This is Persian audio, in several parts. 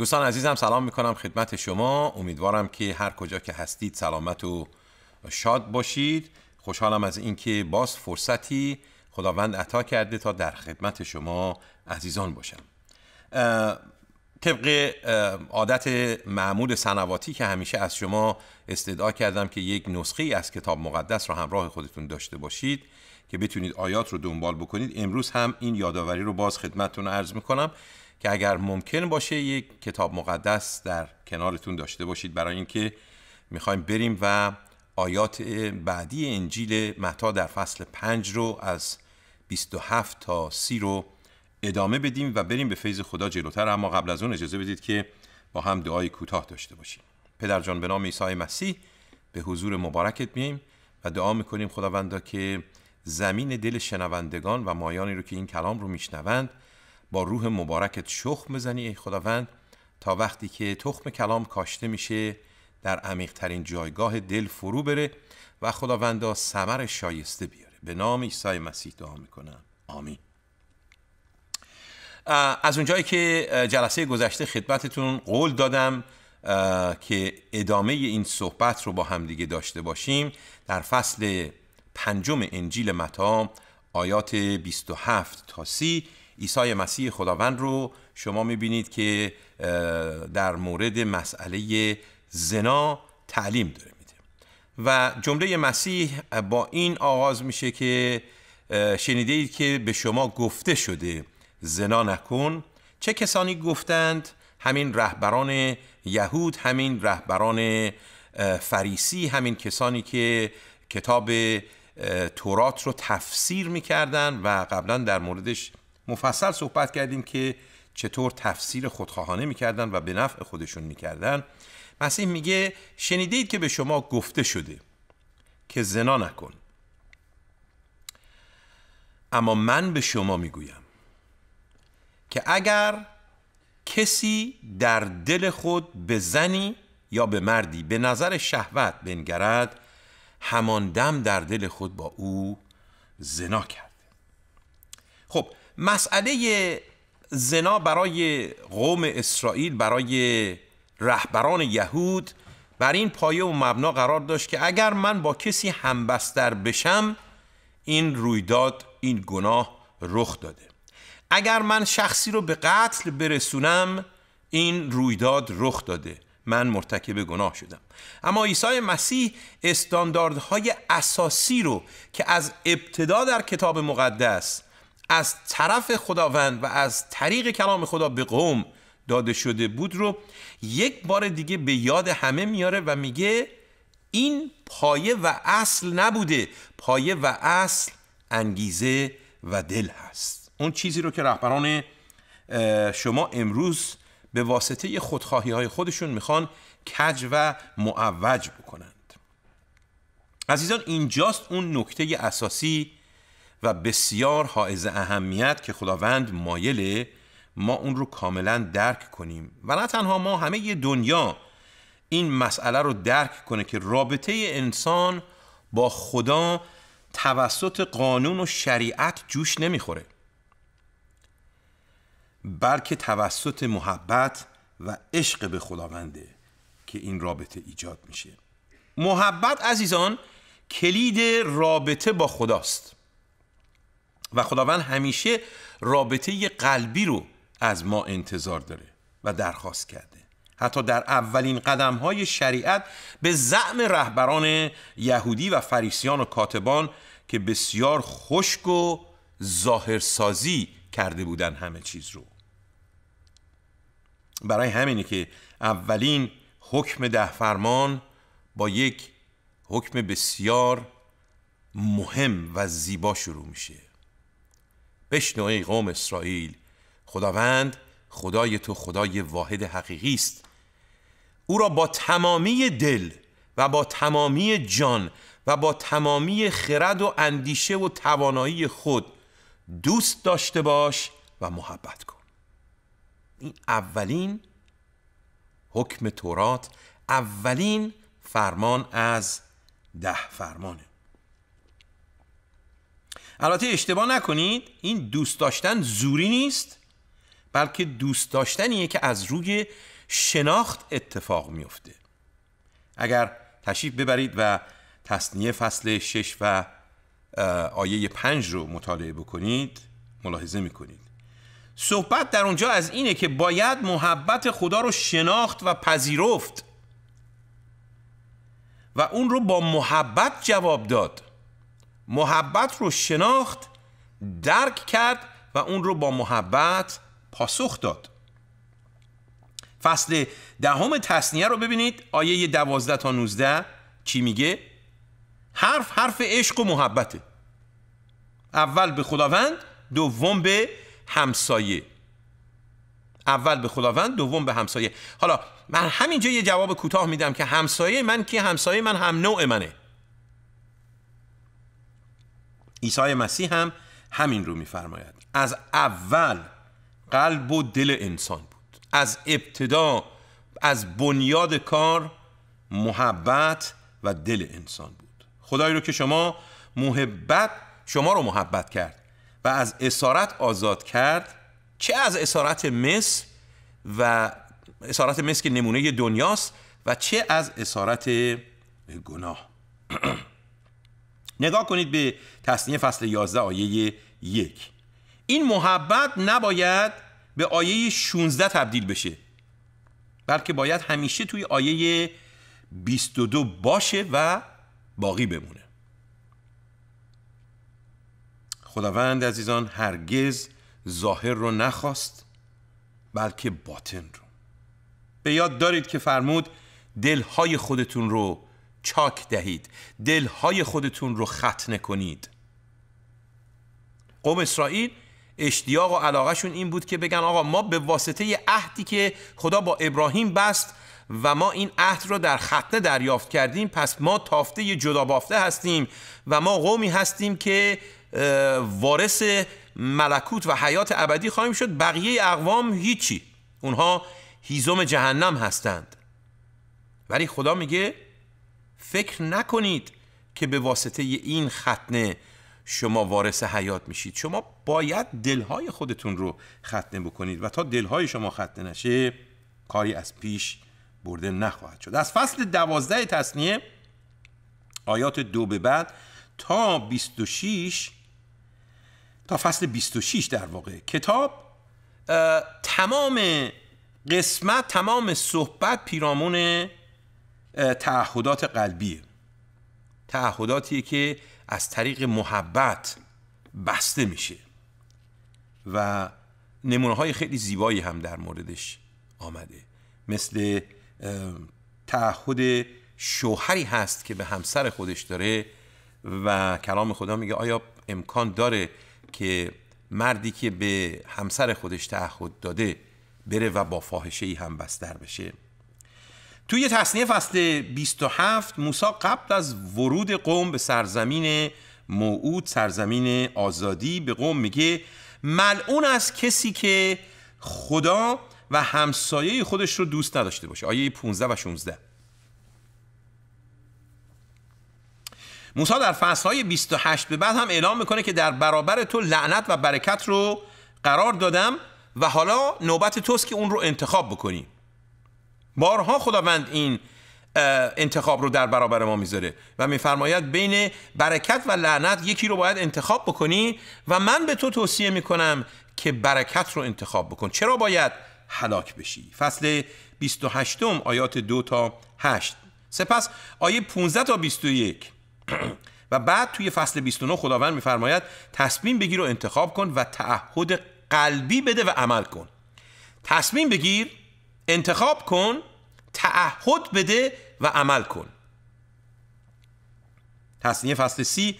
دوستان عزیزم سلام میکنم خدمت شما امیدوارم که هر کجا که هستید سلامت و شاد باشید خوشحالم از اینکه باز فرصتی خداوند عطا کرده تا در خدمت شما عزیزان باشم طبق عادت معمول سنواتی که همیشه از شما استدعا کردم که یک نسخه از کتاب مقدس را همراه خودتون داشته باشید که بتونید آیات رو دنبال بکنید امروز هم این یادآوری رو باز خدمتتون عرض میکنم که اگر ممکن باشه یک کتاب مقدس در کنارتون داشته باشید برای اینکه میخوایم بریم و آیات بعدی انجیل متا در فصل 5 رو از 27 تا 30 رو ادامه بدیم و بریم به فیض خدا جلوتر اما قبل از اون اجازه بدید که با هم دعای کوتاه داشته باشیم پدر جان به نام عیسی مسیح به حضور مبارکت میایم و دعا میکنیم خداوندا که زمین دل شنوندگان و مایانی رو که این کلام رو میشنوند با روح مبارکت شخم بزنی ای خداوند تا وقتی که تخم کلام کاشته میشه در عمیقترین جایگاه دل فرو بره و خداوندا ثمر شایسته بیاره به نام عیسی مسیح دعا میکنم آمین از اونجایی که جلسه گذشته خدمتتون قول دادم که ادامه این صحبت رو با همدیگه داشته باشیم در فصل پنجم انجیل متا آیات 27 تا 30 عیسی مسیح خداوند رو شما میبینید که در مورد مسئله زنا تعلیم داره میده و جمله مسیح با این آغاز میشه که شنیده که به شما گفته شده زنا نکن چه کسانی گفتند همین رهبران یهود همین رهبران فریسی همین کسانی که کتاب تورات رو تفسیر می‌کردند و قبلا در موردش مفصل صحبت کردیم که چطور تفسیر خودخواهانه میکردن و به نفع خودشون میکردن مسیح میگه شنیدید که به شما گفته شده که زنا نکن اما من به شما میگویم که اگر کسی در دل خود به زنی یا به مردی به نظر شهوت بنگرد همان دم در دل خود با او زنا کرد خب مسئله زنا برای قوم اسرائیل برای رهبران یهود بر این پایه و مبنا قرار داشت که اگر من با کسی همبستر بشم این رویداد این گناه رخ داده اگر من شخصی رو به قتل برسونم این رویداد رخ داده من مرتکب گناه شدم اما عیسی مسیح استانداردهای اساسی رو که از ابتدا در کتاب مقدس از طرف خداوند و از طریق کلام خدا به قوم داده شده بود رو یک بار دیگه به یاد همه میاره و میگه این پایه و اصل نبوده پایه و اصل انگیزه و دل هست اون چیزی رو که رهبران شما امروز به واسطه خودخواهی های خودشون میخوان کج و معوج بکنند عزیزان اینجاست اون نکته اساسی و بسیار حائز اهمیت که خداوند مایله ما اون رو کاملا درک کنیم و نه تنها ما همه دنیا این مسئله رو درک کنه که رابطه انسان با خدا توسط قانون و شریعت جوش نمیخوره بلکه توسط محبت و عشق به خداونده که این رابطه ایجاد میشه محبت عزیزان کلید رابطه با خداست و خداوند همیشه رابطه قلبی رو از ما انتظار داره و درخواست کرده حتی در اولین قدم های شریعت به زعم رهبران یهودی و فریسیان و کاتبان که بسیار خشک و ظاهرسازی کرده بودن همه چیز رو برای همینه که اولین حکم ده فرمان با یک حکم بسیار مهم و زیبا شروع میشه بشنو ای قوم اسرائیل خداوند خدای تو خدای واحد حقیقی است او را با تمامی دل و با تمامی جان و با تمامی خرد و اندیشه و توانایی خود دوست داشته باش و محبت کن این اولین حکم تورات اولین فرمان از ده فرمانه البته اشتباه نکنید این دوست داشتن زوری نیست بلکه دوست داشتنیه که از روی شناخت اتفاق میفته اگر تشریف ببرید و تصنیه فصل 6 و آیه 5 رو مطالعه بکنید ملاحظه میکنید صحبت در اونجا از اینه که باید محبت خدا رو شناخت و پذیرفت و اون رو با محبت جواب داد محبت رو شناخت درک کرد و اون رو با محبت پاسخ داد فصل دهم تصنیه رو ببینید آیه دوازده تا نوزده چی میگه؟ حرف حرف عشق و محبته اول به خداوند دوم به همسایه اول به خداوند دوم به همسایه حالا من همینجا یه جواب کوتاه میدم که همسایه من که همسایه من هم نوع منه عیسی مسیح هم همین رو میفرماید از اول قلب و دل انسان بود از ابتدا از بنیاد کار محبت و دل انسان بود خدایی رو که شما محبت شما رو محبت کرد و از اسارت آزاد کرد چه از اسارت مصر و اسارت مصر که نمونه دنیاست و چه از اسارت گناه نگاه کنید به تصنیه فصل 11 آیه یک این محبت نباید به آیه 16 تبدیل بشه بلکه باید همیشه توی آیه 22 باشه و باقی بمونه خداوند عزیزان هرگز ظاهر رو نخواست بلکه باطن رو به یاد دارید که فرمود دلهای خودتون رو چاک دهید دلهای خودتون رو ختنه کنید قوم اسرائیل اشتیاق و علاقهشون این بود که بگن آقا ما به واسطه عهدی که خدا با ابراهیم بست و ما این عهد رو در ختنه دریافت کردیم پس ما تافته جدا بافته هستیم و ما قومی هستیم که وارث ملکوت و حیات ابدی خواهیم شد بقیه اقوام هیچی اونها هیزم جهنم هستند ولی خدا میگه فکر نکنید که به واسطه این ختنه شما وارث حیات میشید شما باید دلهای خودتون رو ختنه بکنید و تا دلهای شما ختنه نشه کاری از پیش برده نخواهد شد از فصل دوازده تصنیه آیات دو به بعد تا 26 تا فصل 26 در واقع کتاب تمام قسمت تمام صحبت پیرامون تعهدات قلبیه تعهداتی که از طریق محبت بسته میشه و نمونه های خیلی زیبایی هم در موردش آمده مثل تعهد شوهری هست که به همسر خودش داره و کلام خدا میگه آیا امکان داره که مردی که به همسر خودش تعهد داده بره و با فاحشه ای هم بستر بشه توی تصنیه فصل 27 موسی قبل از ورود قوم به سرزمین موعود سرزمین آزادی به قوم میگه ملعون از کسی که خدا و همسایه خودش رو دوست نداشته باشه آیه 15 و 16 موسی در فصلهای 28 به بعد هم اعلام میکنه که در برابر تو لعنت و برکت رو قرار دادم و حالا نوبت توست که اون رو انتخاب بکنی بارها خداوند این انتخاب رو در برابر ما میذاره و میفرماید بین برکت و لعنت یکی رو باید انتخاب بکنی و من به تو توصیه میکنم که برکت رو انتخاب بکن چرا باید حلاک بشی فصل 28 آیات 2 تا 8 سپس آیه 15 تا 21 و بعد توی فصل 29 خداوند میفرماید تصمیم بگیر و انتخاب کن و تعهد قلبی بده و عمل کن تصمیم بگیر انتخاب کن تعهد بده و عمل کن تصنیه فصل سی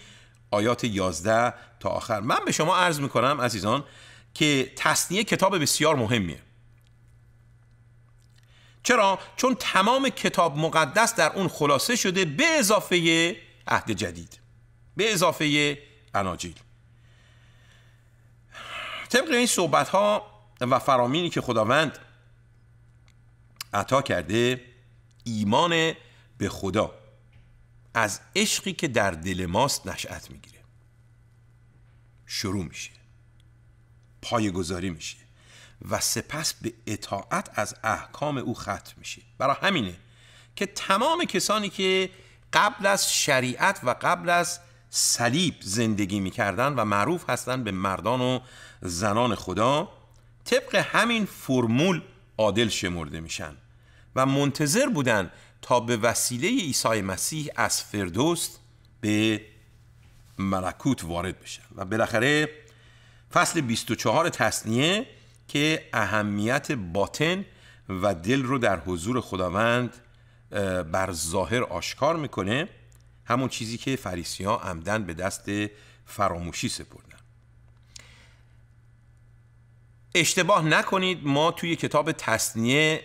آیات 11 تا آخر من به شما عرض می عزیزان که تصنیه کتاب بسیار مهمیه چرا؟ چون تمام کتاب مقدس در اون خلاصه شده به اضافه عهد جدید به اضافه اناجیل طبق این صحبت ها و فرامینی که خداوند عطا کرده ایمان به خدا از عشقی که در دل ماست نشأت میگیره شروع میشه پایگذاری میشه و سپس به اطاعت از احکام او ختم میشه برای همینه که تمام کسانی که قبل از شریعت و قبل از صلیب زندگی میکردن و معروف هستند به مردان و زنان خدا طبق همین فرمول عادل شمرده میشن و منتظر بودن تا به وسیله عیسی مسیح از فردوس به ملکوت وارد بشن و بالاخره فصل 24 تصنیه که اهمیت باطن و دل رو در حضور خداوند بر ظاهر آشکار میکنه همون چیزی که فریسی ها عمدن به دست فراموشی سپرد اشتباه نکنید ما توی کتاب تصنیه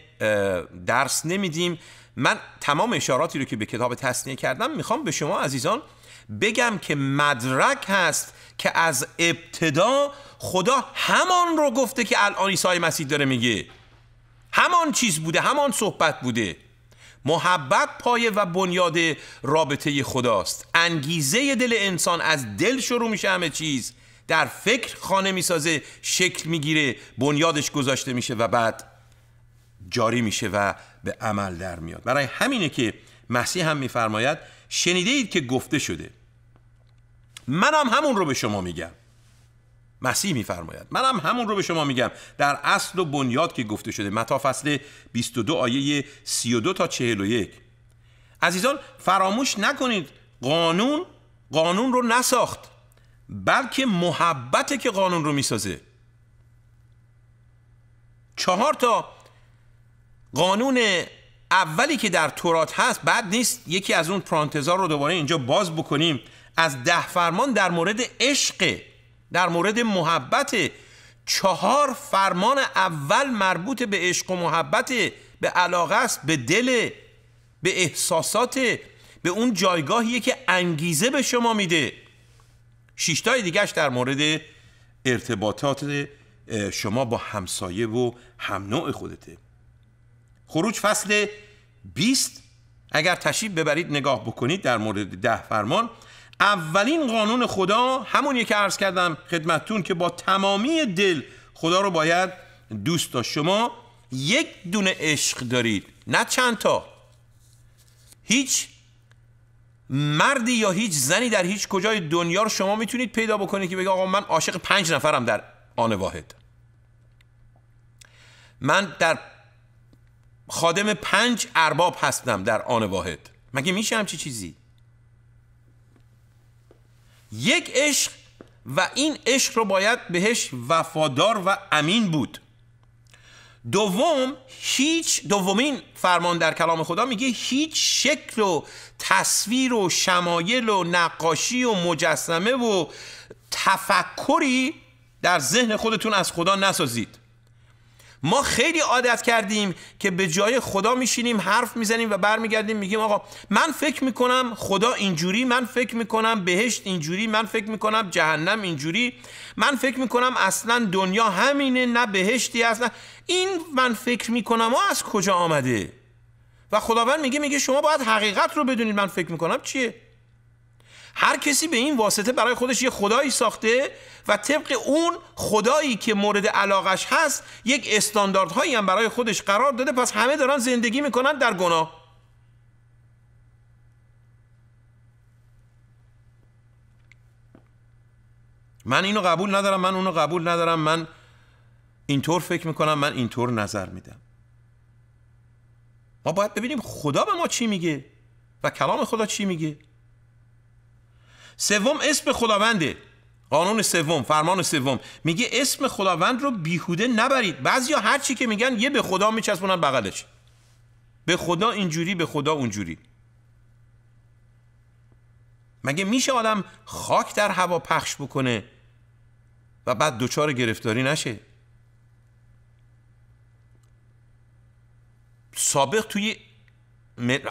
درس نمیدیم من تمام اشاراتی رو که به کتاب تصنیه کردم میخوام به شما عزیزان بگم که مدرک هست که از ابتدا خدا همان رو گفته که الان عیسی مسیح داره میگه همان چیز بوده همان صحبت بوده محبت پایه و بنیاد رابطه خداست انگیزه دل انسان از دل شروع میشه همه چیز در فکر خانه میسازه شکل میگیره بنیادش گذاشته میشه و بعد جاری میشه و به عمل در میاد برای همینه که مسیح هم میفرماید شنیده اید که گفته شده منم همون رو به شما میگم مسیح میفرماید منم همون رو به شما میگم در اصل و بنیاد که گفته شده متا فصل 22 آیه 32 تا 41 عزیزان فراموش نکنید قانون قانون رو نساخت بلکه محبت که قانون رو میسازه چهار تا قانون اولی که در تورات هست بعد نیست یکی از اون پرانتزار رو دوباره اینجا باز بکنیم از ده فرمان در مورد عشق در مورد محبت چهار فرمان اول مربوط به عشق و محبت به علاقه است به دل به احساسات به اون جایگاهیه که انگیزه به شما میده شیشتای دیگهش در مورد ارتباطات شما با همسایه و هم نوع خودته خروج فصل 20 اگر تشریف ببرید نگاه بکنید در مورد ده فرمان اولین قانون خدا همونیه که عرض کردم خدمتتون که با تمامی دل خدا رو باید دوست داشت شما یک دونه عشق دارید نه چند تا هیچ مردی یا هیچ زنی در هیچ کجای دنیا رو شما میتونید پیدا بکنید که بگه آقا من عاشق پنج نفرم در آن واحد من در خادم پنج ارباب هستم در آن واحد مگه میشه همچی چیزی یک عشق و این عشق رو باید بهش وفادار و امین بود دوم هیچ دومین فرمان در کلام خدا میگه هیچ شکل و تصویر و شمایل و نقاشی و مجسمه و تفکری در ذهن خودتون از خدا نسازید ما خیلی عادت کردیم که به جای خدا میشینیم حرف میزنیم و برمیگردیم میگیم آقا من فکر میکنم خدا اینجوری من فکر میکنم بهشت اینجوری من فکر میکنم جهنم اینجوری من فکر میکنم اصلا دنیا همینه نه بهشتی اصلا این من فکر میکنم ما از کجا آمده و خداوند میگه میگه شما باید حقیقت رو بدونید من فکر میکنم چیه هر کسی به این واسطه برای خودش یه خدایی ساخته و طبق اون خدایی که مورد علاقش هست یک استانداردهایی هم برای خودش قرار داده پس همه دارن زندگی میکنن در گناه من اینو قبول ندارم من اونو قبول ندارم من اینطور فکر میکنم من اینطور نظر میدم ما باید ببینیم خدا به ما چی میگه و کلام خدا چی میگه سوم اسم خداونده قانون سوم فرمان سوم میگه اسم خداوند رو بیهوده نبرید بعضیا هر چی که میگن یه به خدا میچسبونن بغلش به خدا اینجوری به خدا اونجوری مگه میشه آدم خاک در هوا پخش بکنه و بعد دوچار گرفتاری نشه سابق توی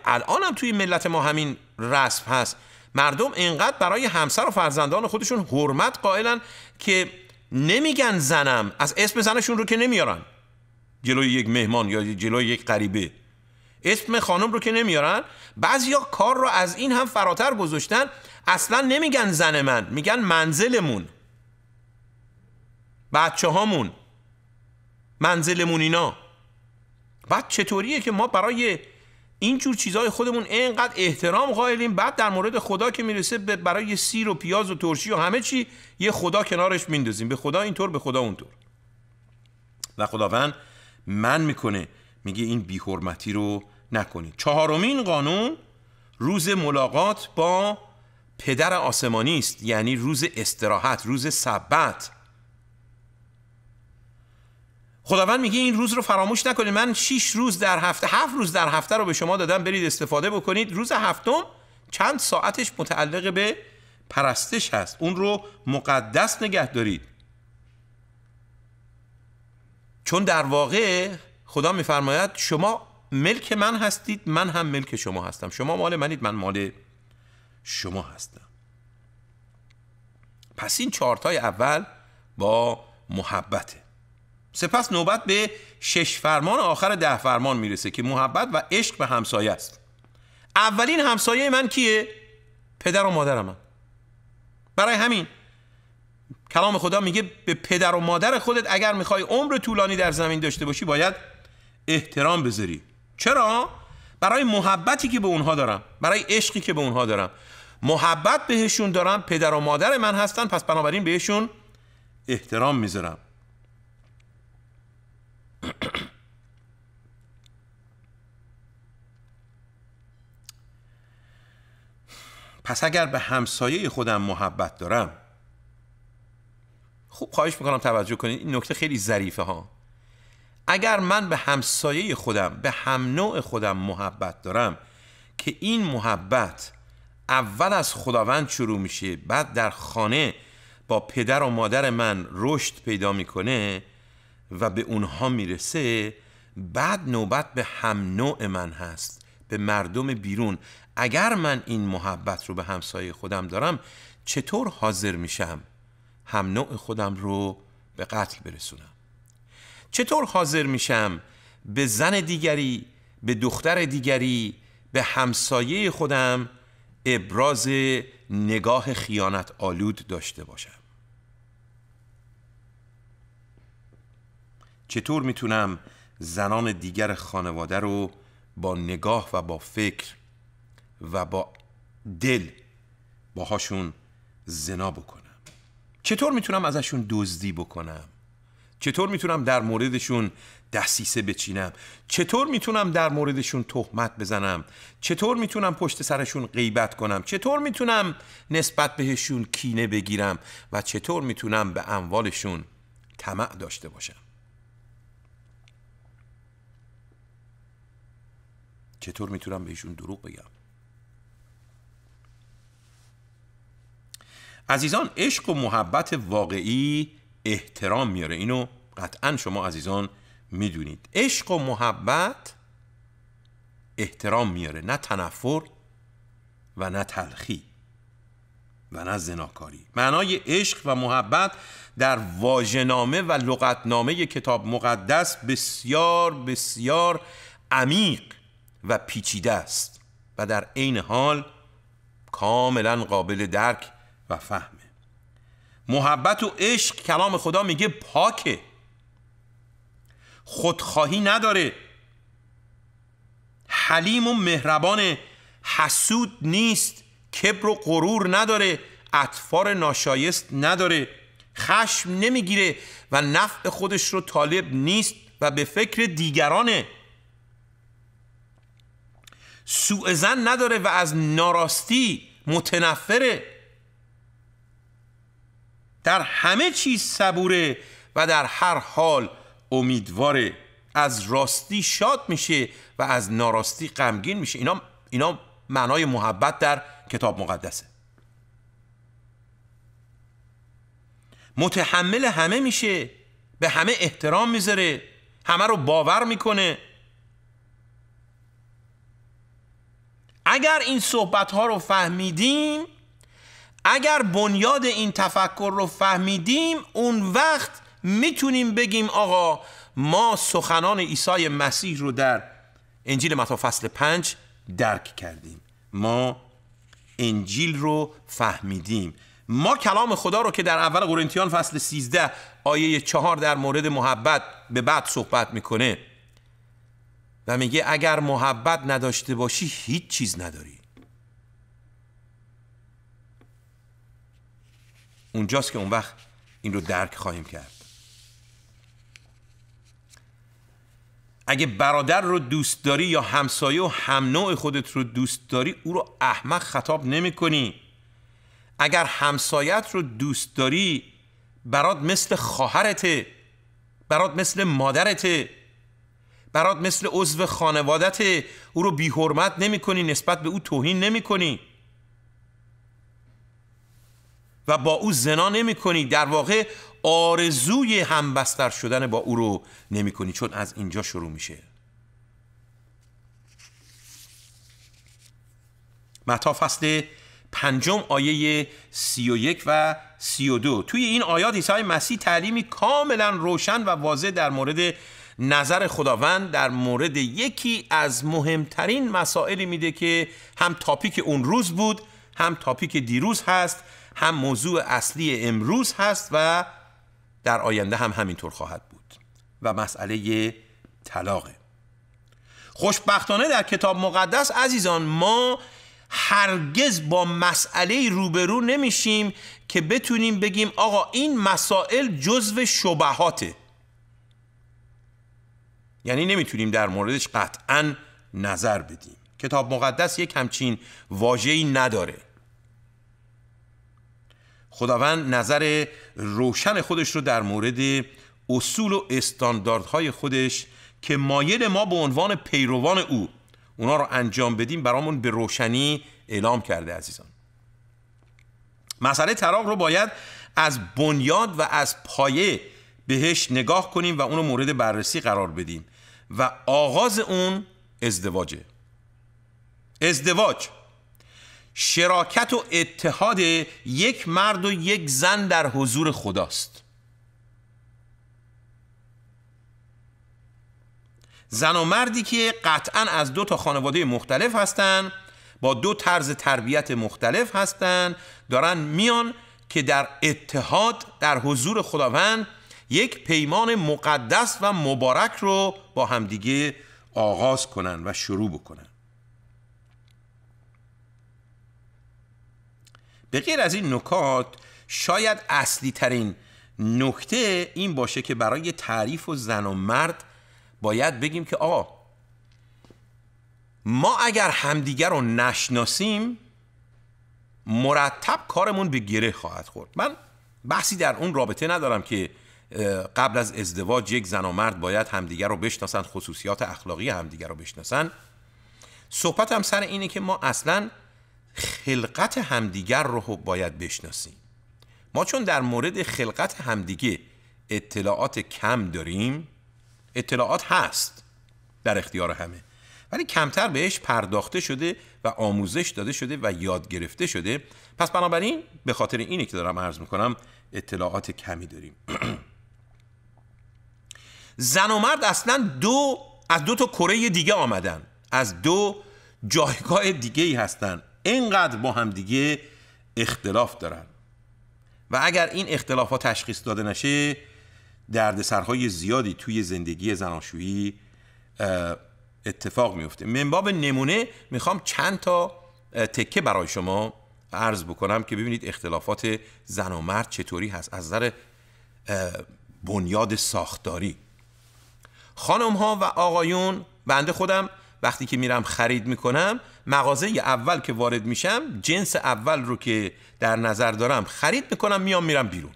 الان هم توی ملت ما همین رسم هست مردم انقدر برای همسر و فرزندان خودشون حرمت قائلن که نمیگن زنم از اسم زنشون رو که نمیارن جلوی یک مهمان یا جلوی یک غریبه اسم خانم رو که نمیارن بعضیا کار رو از این هم فراتر گذاشتن اصلا نمیگن زن من میگن منزلمون بچه هامون منزلمون اینا بعد چطوریه که ما برای این جور چیزهای خودمون اینقدر احترام قائلیم بعد در مورد خدا که میرسه برای سیر و پیاز و ترشی و همه چی یه خدا کنارش میندازیم به خدا اینطور به خدا اونطور و خداوند من میکنه میگه این بیحرمتی رو نکنید چهارمین قانون روز ملاقات با پدر آسمانی است یعنی روز استراحت روز سبت خداوند میگه این روز رو فراموش نکنید من 6 روز در هفته هفت روز در هفته رو به شما دادم برید استفاده بکنید روز هفتم چند ساعتش متعلق به پرستش هست اون رو مقدس نگه دارید چون در واقع خدا میفرماید شما ملک من هستید من هم ملک شما هستم شما مال منید من مال شما هستم پس این چارتای اول با محبته سپس نوبت به شش فرمان آخر ده فرمان میرسه که محبت و عشق به همسایه است اولین همسایه من کیه؟ پدر و مادر من برای همین کلام خدا میگه به پدر و مادر خودت اگر میخوای عمر طولانی در زمین داشته باشی باید احترام بذاری چرا؟ برای محبتی که به اونها دارم برای عشقی که به اونها دارم محبت بهشون دارم پدر و مادر من هستن پس بنابراین بهشون احترام میذارم پس اگر به همسایه خودم محبت دارم خوب خواهش میکنم توجه کنید این نکته خیلی ظریفه ها اگر من به همسایه خودم به هم نوع خودم محبت دارم که این محبت اول از خداوند شروع میشه بعد در خانه با پدر و مادر من رشد پیدا میکنه و به اونها میرسه بعد نوبت به هم نوع من هست به مردم بیرون اگر من این محبت رو به همسایه خودم دارم چطور حاضر میشم هم نوع خودم رو به قتل برسونم چطور حاضر میشم به زن دیگری به دختر دیگری به همسایه خودم ابراز نگاه خیانت آلود داشته باشم چطور میتونم زنان دیگر خانواده رو با نگاه و با فکر و با دل باهاشون زنا بکنم چطور میتونم ازشون دزدی بکنم چطور میتونم در موردشون دستیسه بچینم چطور میتونم در موردشون تهمت بزنم چطور میتونم پشت سرشون غیبت کنم چطور میتونم نسبت بهشون کینه بگیرم و چطور میتونم به اموالشون طمع داشته باشم چطور میتونم بهشون دروغ بگم عزیزان عشق و محبت واقعی احترام میاره اینو قطعا شما عزیزان میدونید عشق و محبت احترام میاره نه تنفر و نه تلخی و نه زناکاری معنای عشق و محبت در واژهنامه و لغتنامه کتاب مقدس بسیار بسیار عمیق و پیچیده است و در عین حال کاملا قابل درک و فهمه محبت و عشق کلام خدا میگه پاکه خودخواهی نداره حلیم و مهربان حسود نیست کبر و غرور نداره اطفار ناشایست نداره خشم نمیگیره و نفع خودش رو طالب نیست و به فکر دیگرانه سوء زن نداره و از ناراستی متنفره در همه چیز صبوره و در هر حال امیدواره از راستی شاد میشه و از ناراستی غمگین میشه اینا اینا معنای محبت در کتاب مقدسه متحمل همه میشه به همه احترام میذاره همه رو باور میکنه اگر این صحبت ها رو فهمیدیم اگر بنیاد این تفکر رو فهمیدیم اون وقت میتونیم بگیم آقا ما سخنان عیسی مسیح رو در انجیل متا فصل پنج درک کردیم ما انجیل رو فهمیدیم ما کلام خدا رو که در اول قرنتیان فصل 13 آیه چهار در مورد محبت به بعد صحبت میکنه و میگه اگر محبت نداشته باشی هیچ چیز نداری اونجاست که اون وقت این رو درک خواهیم کرد اگه برادر رو دوست داری یا همسایه و همنوع خودت رو دوست داری او رو احمق خطاب نمی کنی اگر همسایت رو دوست داری برات مثل خواهرته برات مثل مادرته برات مثل عضو خانوادت او رو بی حرمت نسبت به او توهین نمی کنی و با او زنا نمی کنی در واقع آرزوی همبستر شدن با او رو نمی چون از اینجا شروع میشه متا فصل پنجم آیه 31 و 32 توی این آیات عیسی مسیح تعلیمی کاملا روشن و واضح در مورد نظر خداوند در مورد یکی از مهمترین مسائلی میده که هم تاپیک اون روز بود هم تاپیک دیروز هست هم موضوع اصلی امروز هست و در آینده هم همینطور خواهد بود و مسئله طلاقه خوشبختانه در کتاب مقدس عزیزان ما هرگز با مسئله روبرو نمیشیم که بتونیم بگیم آقا این مسائل جزو شبهاته یعنی نمیتونیم در موردش قطعا نظر بدیم کتاب مقدس یک همچین واجهی نداره خداوند نظر روشن خودش رو در مورد اصول و استانداردهای خودش که مایل ما به عنوان پیروان او اونا رو انجام بدیم برامون به روشنی اعلام کرده عزیزان مسئله طلاق رو باید از بنیاد و از پایه بهش نگاه کنیم و اونو مورد بررسی قرار بدیم و آغاز اون ازدواجه ازدواج شراکت و اتحاد یک مرد و یک زن در حضور خداست زن و مردی که قطعا از دو تا خانواده مختلف هستند با دو طرز تربیت مختلف هستند دارن میان که در اتحاد در حضور خداوند یک پیمان مقدس و مبارک رو با همدیگه آغاز کنن و شروع بکنن به غیر از این نکات شاید اصلی ترین نکته این باشه که برای تعریف و زن و مرد باید بگیم که آقا ما اگر همدیگر رو نشناسیم مرتب کارمون به گره خواهد خورد من بحثی در اون رابطه ندارم که قبل از ازدواج یک زن و مرد باید همدیگر رو بشناسند خصوصیات اخلاقی همدیگر رو بشناسن صحبت هم سر اینه که ما اصلا خلقت همدیگر رو باید بشناسیم ما چون در مورد خلقت همدیگه اطلاعات کم داریم اطلاعات هست در اختیار همه ولی کمتر بهش پرداخته شده و آموزش داده شده و یاد گرفته شده پس بنابراین به خاطر اینه که دارم عرض میکنم اطلاعات کمی داریم زن و مرد اصلا دو از دو تا کره دیگه آمدن از دو جایگاه دیگه ای هستن اینقدر با همدیگه اختلاف دارن و اگر این اختلافات تشخیص داده نشه دردسرهای زیادی توی زندگی زناشویی اتفاق میفته منباب نمونه میخوام چند تا تکه برای شما عرض بکنم که ببینید اختلافات زن و مرد چطوری هست از نظر بنیاد ساختاری خانم ها و آقایون بنده خودم وقتی که میرم خرید میکنم مغازه اول که وارد میشم جنس اول رو که در نظر دارم خرید میکنم میام میرم بیرون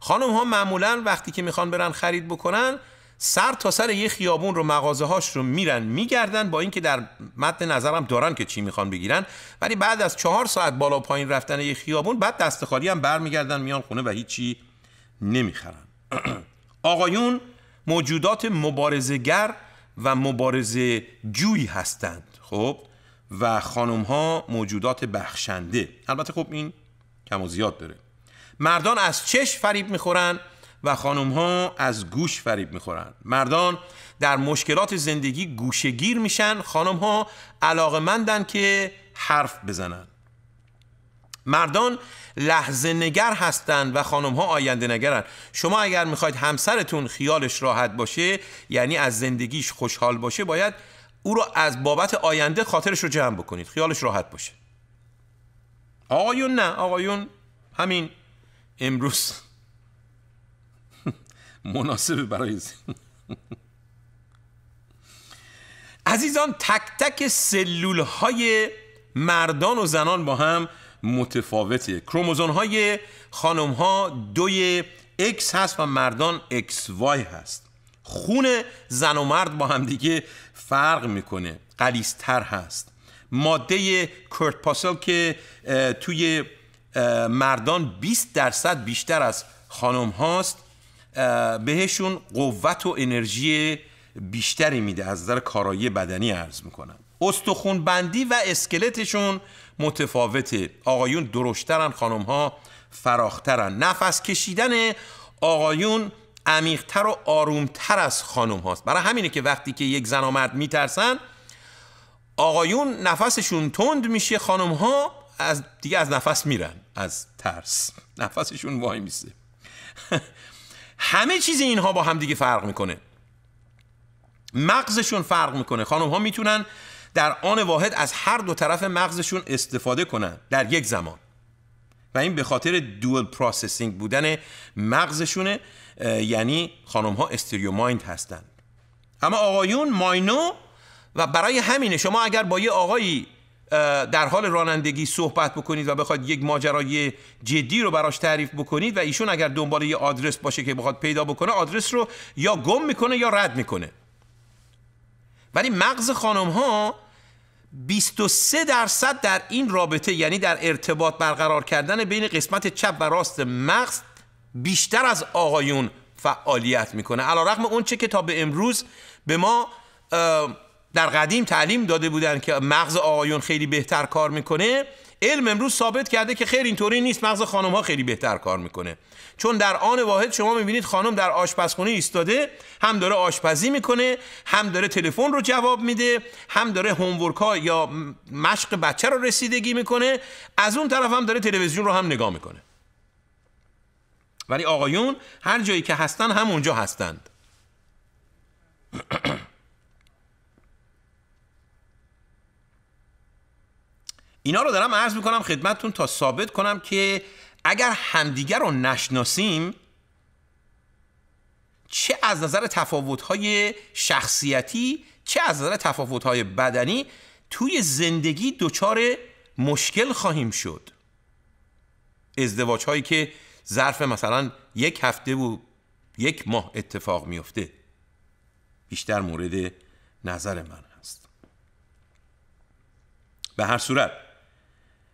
خانم ها معمولا وقتی که میخوان برن خرید بکنن سر تا سر یه خیابون رو مغازه هاش رو میرن میگردن با اینکه در متن نظرم دارن که چی میخوان بگیرن ولی بعد از چهار ساعت بالا پایین رفتن یه خیابون بعد دست خالی هم برمیگردن میان خونه و هیچی نمیخرن آقایون موجودات مبارزگر و مبارزه جویی هستند خب و خانم ها موجودات بخشنده البته خب این کم و زیاد داره مردان از چش فریب میخورن و خانم ها از گوش فریب میخورن مردان در مشکلات زندگی گوشگیر میشن خانم ها علاقه مندن که حرف بزنن مردان لحظه نگر هستند و خانم ها آینده نگرند. شما اگر میخواید همسرتون خیالش راحت باشه یعنی از زندگیش خوشحال باشه باید او رو از بابت آینده خاطرش رو جمع بکنید خیالش راحت باشه آقایون نه آقایون همین امروز مناسب برای عزیزان تک تک سلول مردان و زنان با هم متفاوته کروموزوم های خانم ها دوی اکس هست و مردان وای هست خون زن و مرد با همدیگه فرق میکنه قلیستر هست ماده کرت پاسل که توی مردان 20 درصد بیشتر از خانم هاست بهشون قوت و انرژی بیشتری میده از نظر کارایی بدنی عرض میکنم استخون بندی و اسکلتشون متفاوته آقایون درشترن خانم ها فراخترن نفس کشیدن آقایون عمیقتر و آرومتر از خانم هاست برای همینه که وقتی که یک زن و مرد میترسن آقایون نفسشون تند میشه خانم ها از دیگه از نفس میرن از ترس نفسشون وای میسه همه چیز اینها با هم دیگه فرق میکنه مغزشون فرق میکنه خانم ها میتونن در آن واحد از هر دو طرف مغزشون استفاده کنن در یک زمان و این به خاطر دوال پروسسینگ بودن مغزشونه یعنی خانم ها استریو مایند هستند اما آقایون ماینو و برای همینه شما اگر با یه آقایی در حال رانندگی صحبت بکنید و بخواد یک ماجرای جدی رو براش تعریف بکنید و ایشون اگر دنبال یه آدرس باشه که بخواد پیدا بکنه آدرس رو یا گم میکنه یا رد میکنه ولی مغز خانم ها 23 درصد در این رابطه یعنی در ارتباط برقرار کردن بین قسمت چپ و راست مغز بیشتر از آقایون فعالیت میکنه علا رقم اون چه که تا به امروز به ما در قدیم تعلیم داده بودن که مغز آقایون خیلی بهتر کار میکنه علم امروز ثابت کرده که خیر اینطوری نیست مغز خانم ها خیلی بهتر کار میکنه چون در آن واحد شما میبینید خانم در آشپزخونه ایستاده هم داره آشپزی میکنه هم داره تلفن رو جواب میده هم داره هومورک ها یا مشق بچه رو رسیدگی میکنه از اون طرف هم داره تلویزیون رو هم نگاه میکنه ولی آقایون هر جایی که هستن هم اونجا هستند اینا رو دارم عرض میکنم خدمتون تا ثابت کنم که اگر همدیگر رو نشناسیم چه از نظر تفاوت‌های شخصیتی چه از نظر تفاوت‌های بدنی توی زندگی دچار مشکل خواهیم شد ازدواج هایی که ظرف مثلا یک هفته و یک ماه اتفاق میفته بیشتر مورد نظر من هست به هر صورت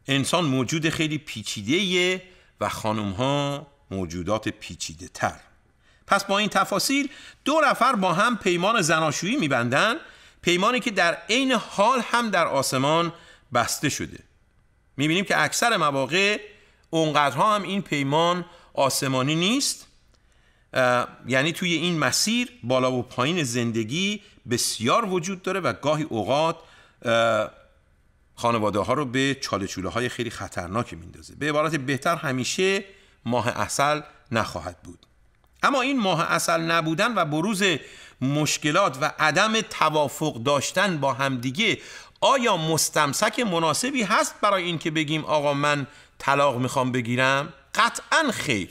انسان موجود خیلی پیچیده و خانم ها موجودات پیچیده تر پس با این تفاصیل دو نفر با هم پیمان زناشویی میبندن پیمانی که در عین حال هم در آسمان بسته شده میبینیم که اکثر مواقع اونقدرها هم این پیمان آسمانی نیست یعنی توی این مسیر بالا و پایین زندگی بسیار وجود داره و گاهی اوقات خانواده ها رو به چاله های خیلی خطرناکی میندازه به عبارت بهتر همیشه ماه اصل نخواهد بود اما این ماه اصل نبودن و بروز مشکلات و عدم توافق داشتن با همدیگه آیا مستمسک مناسبی هست برای اینکه بگیم آقا من طلاق میخوام بگیرم؟ قطعا خیر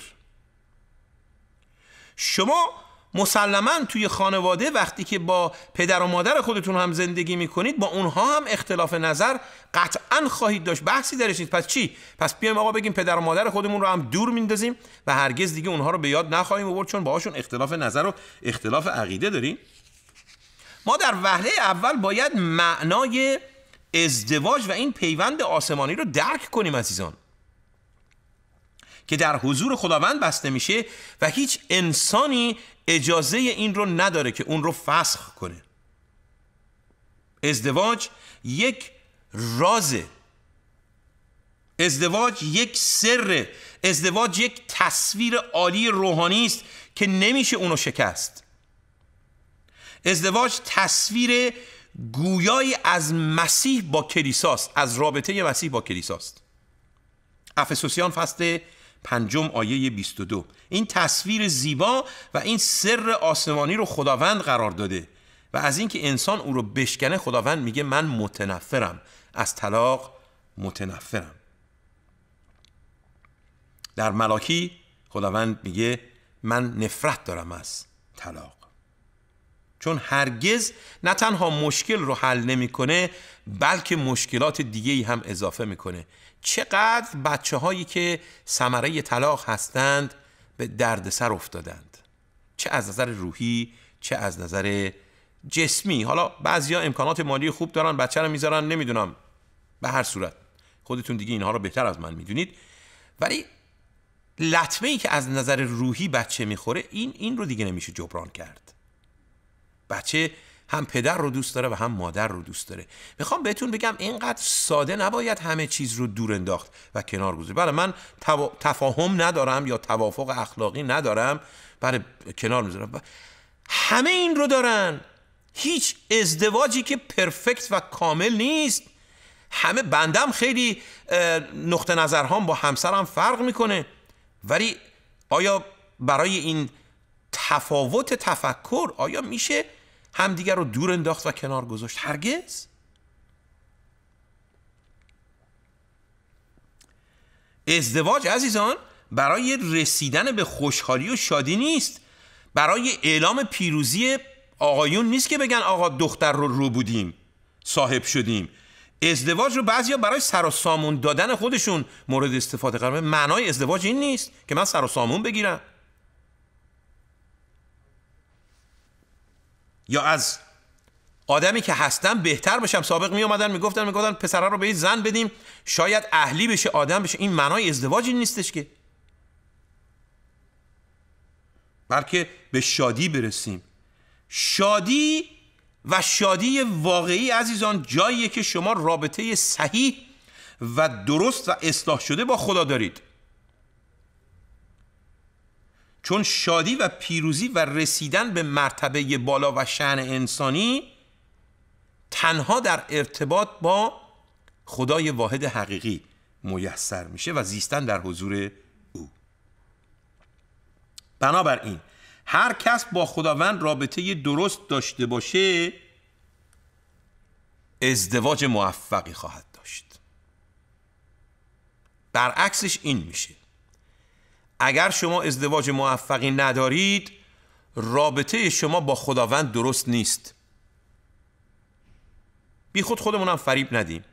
شما مسلما توی خانواده وقتی که با پدر و مادر خودتون هم زندگی میکنید با اونها هم اختلاف نظر قطعا خواهید داشت بحثی درش نیست پس چی پس بیایم آقا بگیم پدر و مادر خودمون رو هم دور میندازیم و هرگز دیگه اونها رو به یاد نخواهیم آورد چون باهاشون اختلاف نظر و اختلاف عقیده داریم ما در وهله اول باید معنای ازدواج و این پیوند آسمانی رو درک کنیم عزیزان که در حضور خداوند بسته میشه و هیچ انسانی اجازه این رو نداره که اون رو فسخ کنه ازدواج یک رازه ازدواج یک سر ازدواج یک تصویر عالی روحانی است که نمیشه اونو شکست ازدواج تصویر گویایی از مسیح با کلیساست از رابطه مسیح با کلیساست افسوسیان فصل پنجم آیه 22 این تصویر زیبا و این سر آسمانی رو خداوند قرار داده و از اینکه انسان او رو بشکنه خداوند میگه من متنفرم از طلاق متنفرم در ملاکی خداوند میگه من نفرت دارم از طلاق چون هرگز نه تنها مشکل رو حل نمیکنه بلکه مشکلات دیگه ای هم اضافه میکنه چقدر بچه هایی که ثمره طلاق هستند به دردسر افتادند چه از نظر روحی چه از نظر جسمی حالا بعضیا امکانات مالی خوب دارن بچه رو میذارن نمیدونم به هر صورت خودتون دیگه اینها رو بهتر از من میدونید ولی لطمه ای که از نظر روحی بچه میخوره این این رو دیگه نمیشه جبران کرد بچه هم پدر رو دوست داره و هم مادر رو دوست داره میخوام بهتون بگم اینقدر ساده نباید همه چیز رو دور انداخت و کنار گذاشت بله من تفاهم ندارم یا توافق اخلاقی ندارم برای بله، کنار میذارم همه این رو دارن هیچ ازدواجی که پرفکت و کامل نیست همه بندم خیلی نقطه نظرهام با همسرم فرق میکنه ولی آیا برای این تفاوت تفکر آیا میشه همدیگر رو دور انداخت و کنار گذاشت هرگز ازدواج عزیزان برای رسیدن به خوشحالی و شادی نیست برای اعلام پیروزی آقایون نیست که بگن آقا دختر رو رو بودیم صاحب شدیم ازدواج رو بعضیا برای سر و سامون دادن خودشون مورد استفاده قرار معنای ازدواج این نیست که من سر و سامون بگیرم یا از آدمی که هستم بهتر بشم سابق می اومدن میگفتن میگفتن پسره رو به این زن بدیم شاید اهلی بشه آدم بشه این معنای ازدواجی نیستش که بلکه به شادی برسیم شادی و شادی واقعی عزیزان جاییه که شما رابطه صحیح و درست و اصلاح شده با خدا دارید چون شادی و پیروزی و رسیدن به مرتبه بالا و شعن انسانی تنها در ارتباط با خدای واحد حقیقی میسر میشه و زیستن در حضور او بنابراین هر کس با خداوند رابطه درست داشته باشه ازدواج موفقی خواهد داشت برعکسش این میشه اگر شما ازدواج موفقی ندارید رابطه شما با خداوند درست نیست بی خود خودمونم فریب ندیم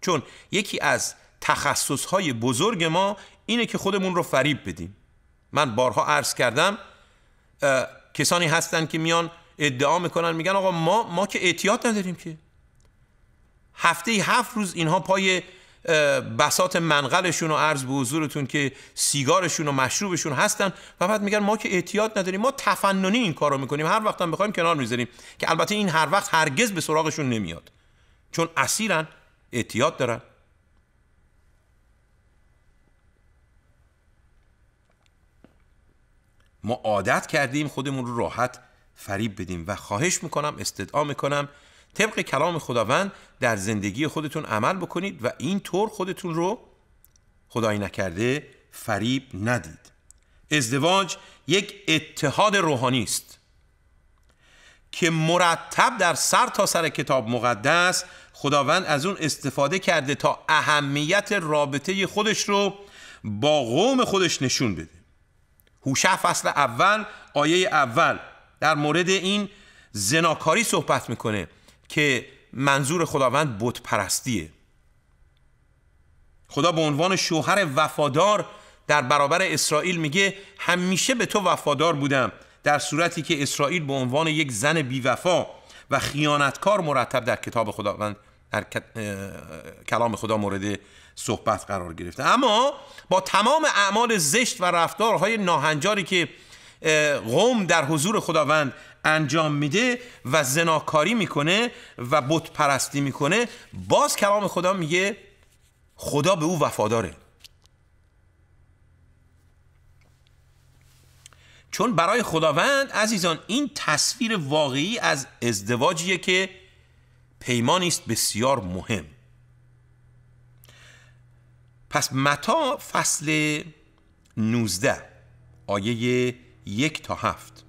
چون یکی از تخصصهای بزرگ ما اینه که خودمون رو فریب بدیم من بارها عرض کردم کسانی هستن که میان ادعا میکنن میگن آقا ما ما که اعتیاد نداریم که هفته هفت روز اینها پای بسات منقلشون و عرض به حضورتون که سیگارشون و مشروبشون هستن و بعد میگن ما که احتیاط نداریم ما تفننی این کارو میکنیم هر وقت هم بخوایم کنار میذاریم که البته این هر وقت هرگز به سراغشون نمیاد چون اسیرن احتیاط دارن ما عادت کردیم خودمون رو راحت فریب بدیم و خواهش میکنم استدعا میکنم طبق کلام خداوند در زندگی خودتون عمل بکنید و این طور خودتون رو خدایی نکرده فریب ندید ازدواج یک اتحاد روحانی است که مرتب در سر تا سر کتاب مقدس خداوند از اون استفاده کرده تا اهمیت رابطه خودش رو با قوم خودش نشون بده هوشع فصل اول آیه اول در مورد این زناکاری صحبت میکنه که منظور خداوند بت پرستیه خدا به عنوان شوهر وفادار در برابر اسرائیل میگه همیشه به تو وفادار بودم در صورتی که اسرائیل به عنوان یک زن وفا و خیانتکار مرتب در کتاب خداوند در کلام خدا مورد صحبت قرار گرفته اما با تمام اعمال زشت و رفتارهای ناهنجاری که قوم در حضور خداوند انجام میده و زناکاری میکنه و بت پرستی میکنه باز کلام خدا میگه خدا به او وفاداره چون برای خداوند عزیزان این تصویر واقعی از ازدواجیه که پیمانی است بسیار مهم پس متا فصل 19 آیه یک تا هفت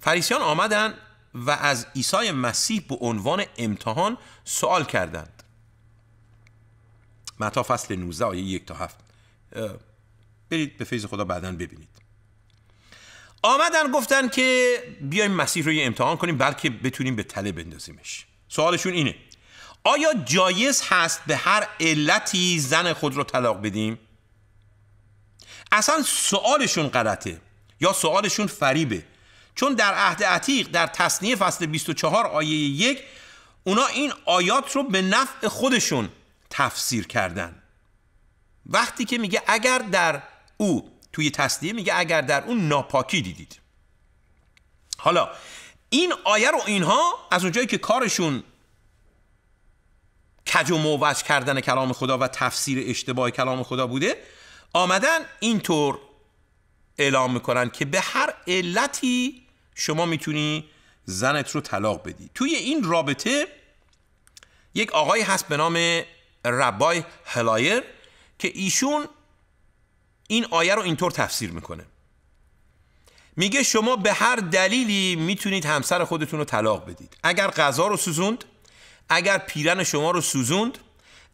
فریسیان آمدند و از عیسی مسیح به عنوان امتحان سوال کردند متا فصل 19 آیه یک تا هفت برید به فیض خدا بعدا ببینید آمدن گفتن که بیایم مسیح رو یه امتحان کنیم بلکه بتونیم به تله بندازیمش سوالشون اینه آیا جایز هست به هر علتی زن خود رو طلاق بدیم اصلا سوالشون غلطه یا سوالشون فریبه چون در عهد عتیق در تصنیه فصل 24 آیه یک اونا این آیات رو به نفع خودشون تفسیر کردن وقتی که میگه اگر در او توی تصنیه میگه اگر در اون ناپاکی دیدید حالا این آیه رو اینها از اونجایی که کارشون کج و موج کردن کلام خدا و تفسیر اشتباه کلام خدا بوده آمدن اینطور اعلام میکنن که به هر علتی شما میتونی زنت رو طلاق بدی توی این رابطه یک آقایی هست به نام ربای هلایر که ایشون این آیه رو اینطور تفسیر میکنه میگه شما به هر دلیلی میتونید همسر خودتون رو طلاق بدید اگر غذا رو سوزوند اگر پیرن شما رو سوزوند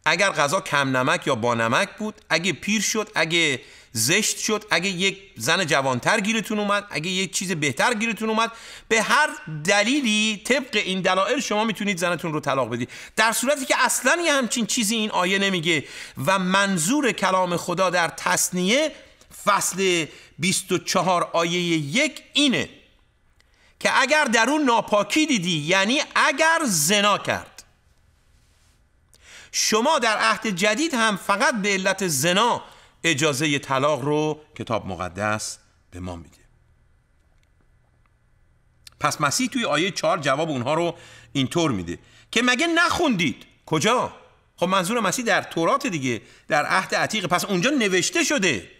اگر غذا کم نمک یا با نمک بود اگه پیر شد اگه زشت شد اگه یک زن جوانتر گیرتون اومد اگه یک چیز بهتر گیرتون اومد به هر دلیلی طبق این دلایل شما میتونید زنتون رو طلاق بدید در صورتی که اصلا یه همچین چیزی این آیه نمیگه و منظور کلام خدا در تصنیه فصل 24 آیه یک اینه که اگر در اون ناپاکی دیدی یعنی اگر زنا کرد شما در عهد جدید هم فقط به علت زنا اجازه طلاق رو کتاب مقدس به ما میده پس مسیح توی آیه چهار جواب اونها رو اینطور میده که مگه نخوندید کجا خب منظور مسیح در تورات دیگه در عهد عتیق پس اونجا نوشته شده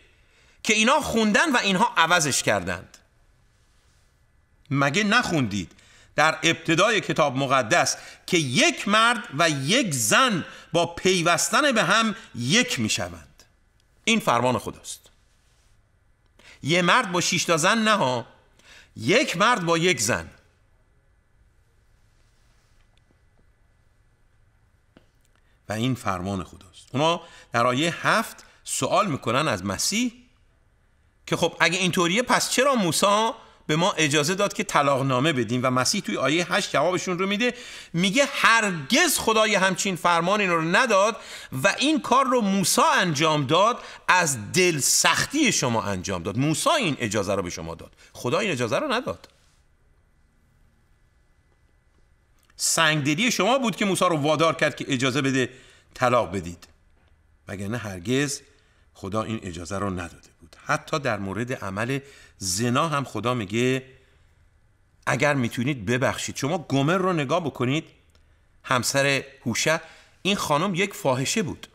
که اینا خوندن و اینها عوضش کردند مگه نخوندید در ابتدای کتاب مقدس که یک مرد و یک زن با پیوستن به هم یک میشوند. این فرمان خداست یه مرد با شیشتا زن نه ها یک مرد با یک زن و این فرمان خداست اونا در آیه هفت سوال میکنن از مسیح که خب اگه اینطوریه پس چرا موسی به ما اجازه داد که نامه بدیم و مسیح توی آیه 8 جوابشون رو میده میگه هرگز خدای همچین فرمانی رو نداد و این کار رو موسا انجام داد از دل سختی شما انجام داد موسا این اجازه رو به شما داد خدا این اجازه رو نداد سنگدلی شما بود که موسی رو وادار کرد که اجازه بده طلاق بدید وگرنه هرگز خدا این اجازه رو نداده بود حتی در مورد عمل زنا هم خدا میگه اگر میتونید ببخشید شما گمر رو نگاه بکنید همسر هوشه این خانم یک فاحشه بود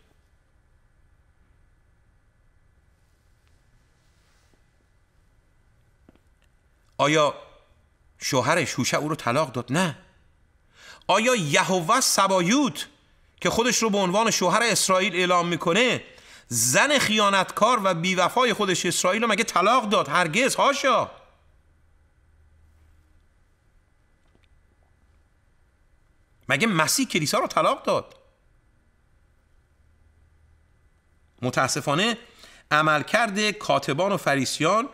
آیا شوهرش هوشه او رو طلاق داد نه آیا یهوه سبایوت که خودش رو به عنوان شوهر اسرائیل اعلام میکنه زن خیانتکار و بیوفای خودش اسرائیل رو مگه طلاق داد هرگز هاشا مگه مسیح کلیسا رو طلاق داد متاسفانه عملکرد کاتبان و فریسیان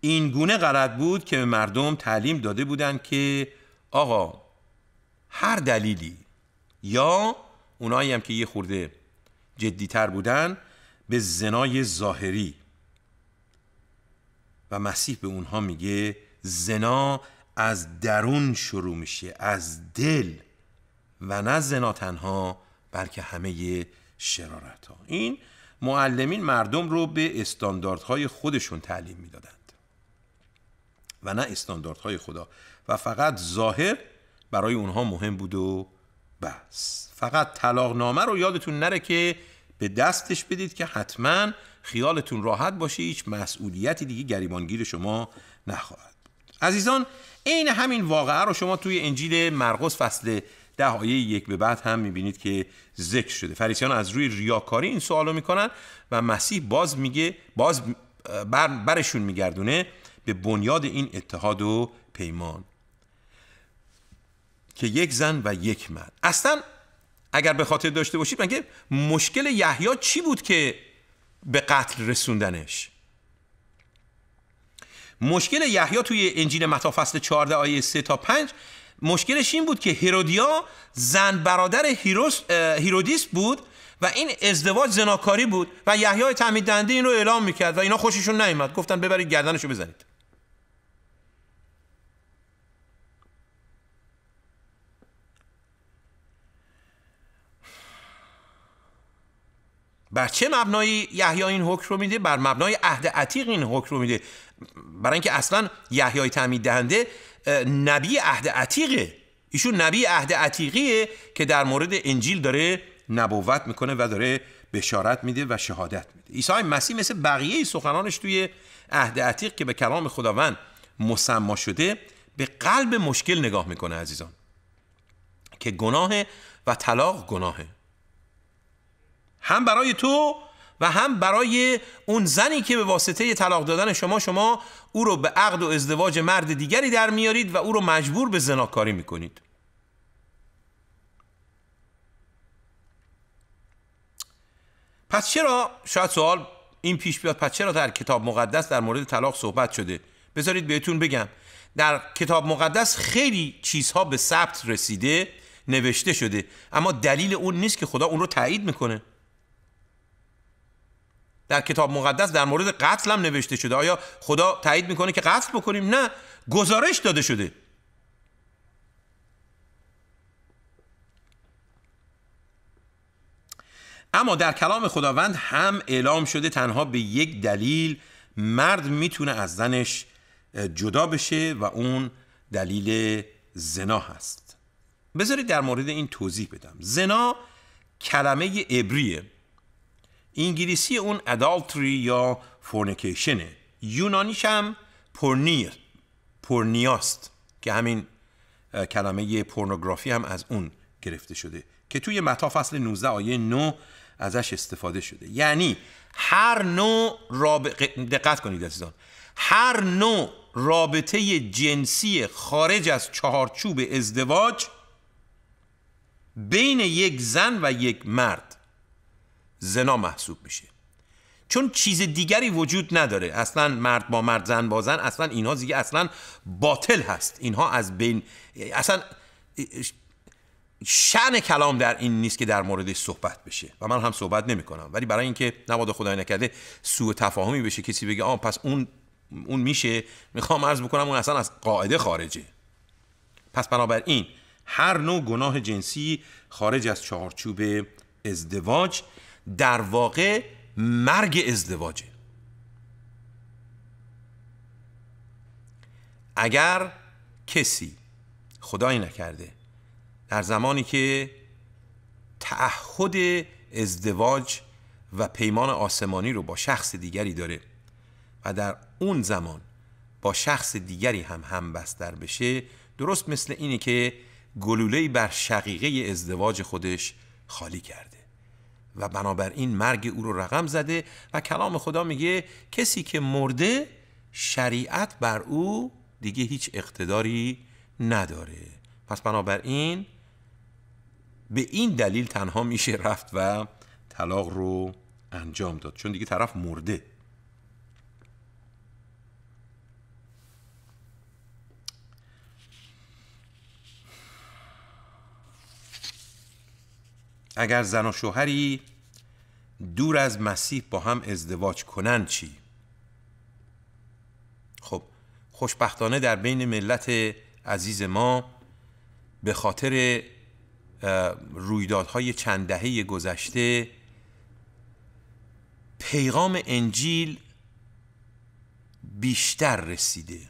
این گونه غلط بود که به مردم تعلیم داده بودند که آقا هر دلیلی یا اونایی هم که یه خورده جدیتر بودن به زنای ظاهری و مسیح به اونها میگه زنا از درون شروع میشه از دل و نه زنا تنها بلکه همه شرارت ها این معلمین مردم رو به استانداردهای خودشون تعلیم میدادند و نه استانداردهای خدا و فقط ظاهر برای اونها مهم بود و بس فقط طلاق نامه رو یادتون نره که به دستش بدید که حتما خیالتون راحت باشه هیچ مسئولیتی دیگه گریبانگیر شما نخواهد عزیزان عین همین واقعه رو شما توی انجیل مرقس فصل ده آیه یک به بعد هم میبینید که ذکر شده فریسیان از روی ریاکاری این سوالو میکنن و مسیح باز میگه باز برشون میگردونه به بنیاد این اتحاد و پیمان که یک زن و یک مرد اصلا اگر به خاطر داشته باشید مگه مشکل یحیی چی بود که به قتل رسوندنش مشکل یحیی توی انجیل متافصل فصل 14 آیه 3 تا 5 مشکلش این بود که هیرودیا زن برادر هیرودیس بود و این ازدواج زناکاری بود و یحیی تمیدنده این رو اعلام میکرد و اینا خوششون نیومد گفتن ببرید گردنشو بزنید بر چه مبنای یحیی این حکم رو میده بر مبنای عهد عتیق این حکم رو میده برای اینکه اصلا یحیی تعمید دهنده نبی عهد عتیقه ایشون نبی عهد عتیقیه که در مورد انجیل داره نبوت میکنه و داره بشارت میده و شهادت میده عیسی مسیح مثل بقیه سخنانش توی عهد عتیق که به کلام خداوند مسما شده به قلب مشکل نگاه میکنه عزیزان که گناه و طلاق گناهه هم برای تو و هم برای اون زنی که به واسطه طلاق دادن شما شما او رو به عقد و ازدواج مرد دیگری در میارید و او رو مجبور به زناکاری میکنید پس چرا شاید سوال این پیش بیاد پس چرا در کتاب مقدس در مورد طلاق صحبت شده بذارید بهتون بگم در کتاب مقدس خیلی چیزها به ثبت رسیده نوشته شده اما دلیل اون نیست که خدا اون رو تایید میکنه در کتاب مقدس در مورد قتل هم نوشته شده آیا خدا تایید میکنه که قتل بکنیم نه گزارش داده شده اما در کلام خداوند هم اعلام شده تنها به یک دلیل مرد میتونه از زنش جدا بشه و اون دلیل زنا هست بذارید در مورد این توضیح بدم زنا کلمه عبریه انگلیسی اون ادالتری یا فورنیکیشنه یونانیش هم پرنی پرنیاست که همین کلمه پورنوگرافی هم از اون گرفته شده که توی متا فصل 19 آیه 9 ازش استفاده شده یعنی هر نوع رابطه دقت کنید عزیزان هر نوع رابطه جنسی خارج از چهارچوب ازدواج بین یک زن و یک مرد زنا محسوب میشه چون چیز دیگری وجود نداره اصلا مرد با مرد زن با زن اصلا اینها دیگه اصلا باطل هست اینها از بین اصلا شن کلام در این نیست که در موردش صحبت بشه و من هم صحبت نمی کنم ولی برای اینکه نباد خدای نکرده سوء تفاهمی بشه کسی بگه آه پس اون اون میشه میخوام عرض بکنم اون اصلا از قاعده خارجه پس بنابراین هر نوع گناه جنسی خارج از چارچوب ازدواج در واقع مرگ ازدواجه اگر کسی خدایی نکرده در زمانی که تعهد ازدواج و پیمان آسمانی رو با شخص دیگری داره و در اون زمان با شخص دیگری هم هم همبستر بشه درست مثل اینه که گلوله بر شقیقه ازدواج خودش خالی کرده و بنابراین مرگ او رو رقم زده و کلام خدا میگه کسی که مرده شریعت بر او دیگه هیچ اقتداری نداره پس بنابراین به این دلیل تنها میشه رفت و طلاق رو انجام داد چون دیگه طرف مرده اگر زن و شوهری دور از مسیح با هم ازدواج کنند، چی؟ خب خوشبختانه در بین ملت عزیز ما به خاطر رویدادهای چند دهه گذشته پیغام انجیل بیشتر رسیده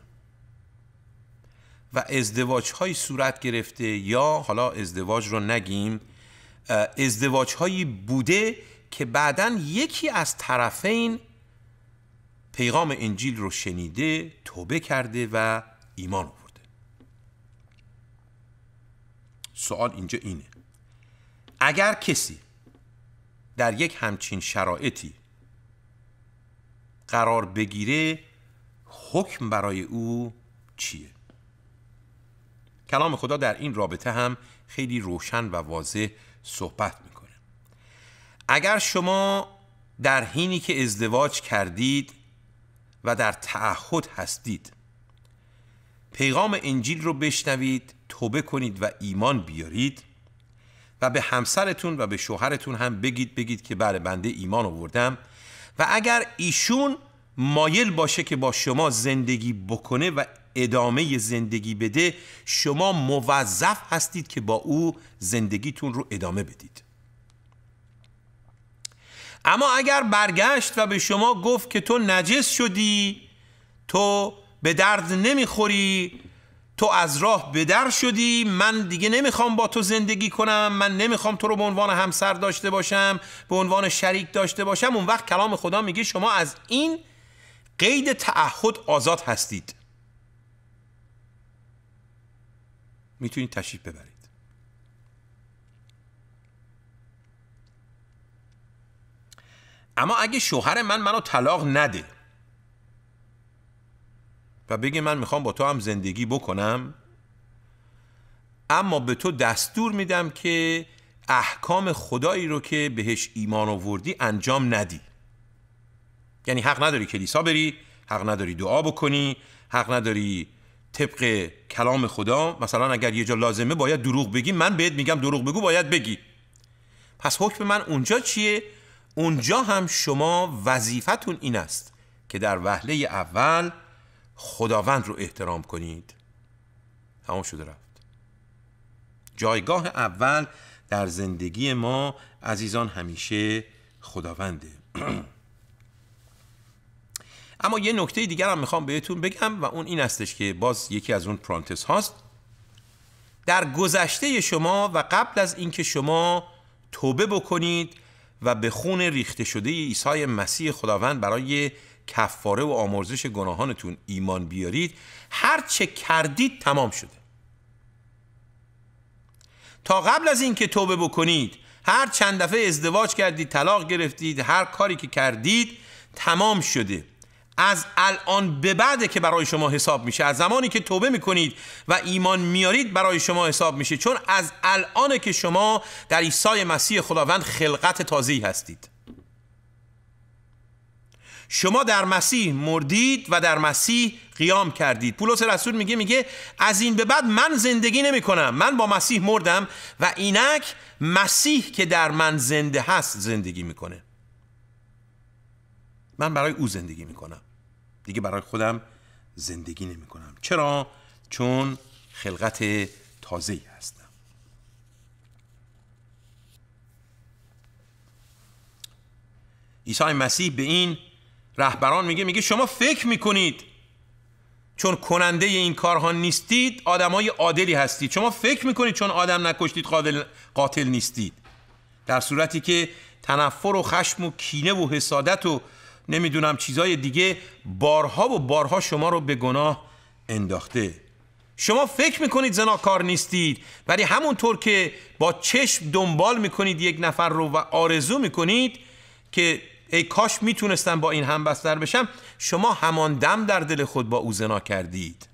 و ازدواج های صورت گرفته یا حالا ازدواج رو نگیم ازدواج هایی بوده که بعدا یکی از طرفین پیغام انجیل رو شنیده توبه کرده و ایمان آورده سوال اینجا اینه اگر کسی در یک همچین شرایطی قرار بگیره حکم برای او چیه کلام خدا در این رابطه هم خیلی روشن و واضح صحبت میکنه اگر شما در هینی که ازدواج کردید و در تعهد هستید پیغام انجیل رو بشنوید توبه کنید و ایمان بیارید و به همسرتون و به شوهرتون هم بگید بگید که بله بنده ایمان آوردم و اگر ایشون مایل باشه که با شما زندگی بکنه و ادامه زندگی بده شما موظف هستید که با او زندگیتون رو ادامه بدید اما اگر برگشت و به شما گفت که تو نجس شدی تو به درد نمیخوری تو از راه بدر شدی من دیگه نمیخوام با تو زندگی کنم من نمیخوام تو رو به عنوان همسر داشته باشم به عنوان شریک داشته باشم اون وقت کلام خدا میگه شما از این قید تعهد آزاد هستید میتونید تشریف ببرید اما اگه شوهر من منو طلاق نده و بگه من میخوام با تو هم زندگی بکنم اما به تو دستور میدم که احکام خدایی رو که بهش ایمان آوردی انجام ندی یعنی حق نداری کلیسا بری حق نداری دعا بکنی حق نداری طبق کلام خدا مثلا اگر یه جا لازمه باید دروغ بگی من بهت میگم دروغ بگو باید بگی پس حکم من اونجا چیه اونجا هم شما وظیفتون این است که در وهله اول خداوند رو احترام کنید تمام شده رفت جایگاه اول در زندگی ما عزیزان همیشه خداونده اما یه نکته دیگر هم میخوام بهتون بگم و اون این استش که باز یکی از اون پرانتز هاست در گذشته شما و قبل از اینکه شما توبه بکنید و به خون ریخته شده عیسی مسیح خداوند برای کفاره و آمرزش گناهانتون ایمان بیارید هر چه کردید تمام شده تا قبل از اینکه توبه بکنید هر چند دفعه ازدواج کردید طلاق گرفتید هر کاری که کردید تمام شده از الان به بعده که برای شما حساب میشه از زمانی که توبه میکنید و ایمان میارید برای شما حساب میشه چون از الان که شما در عیسی مسیح خداوند خلقت تازی هستید شما در مسیح مردید و در مسیح قیام کردید پولس رسول میگه میگه از این به بعد من زندگی نمی کنم من با مسیح مردم و اینک مسیح که در من زنده هست زندگی میکنه من برای او زندگی میکنم دیگه برای خودم زندگی نمی کنم چرا؟ چون خلقت تازه ای هستم عیسی مسیح به این رهبران میگه میگه شما فکر میکنید چون کننده این کارها نیستید آدمای عادلی هستید شما فکر میکنید چون آدم نکشتید قاتل, قاتل نیستید در صورتی که تنفر و خشم و کینه و حسادت و نمیدونم چیزای دیگه بارها و بارها شما رو به گناه انداخته شما فکر میکنید زناکار نیستید ولی همونطور که با چشم دنبال میکنید یک نفر رو و آرزو میکنید که ای کاش میتونستم با این هم بستر بشم شما همان دم در دل خود با او زنا کردید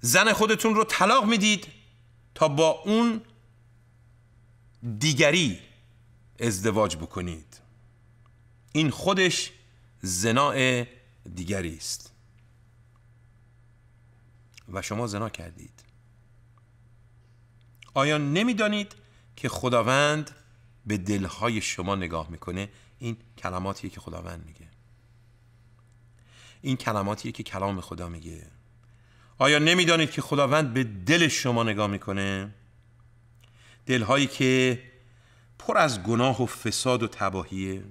زن خودتون رو طلاق میدید تا با اون دیگری ازدواج بکنید این خودش زنا دیگری است و شما زنا کردید آیا نمیدانید که خداوند به دلهای شما نگاه میکنه این کلماتیه که خداوند میگه این کلماتیه که کلام خدا میگه آیا نمیدانید که خداوند به دل شما نگاه میکنه دلهایی که پر از گناه و فساد و تباهیه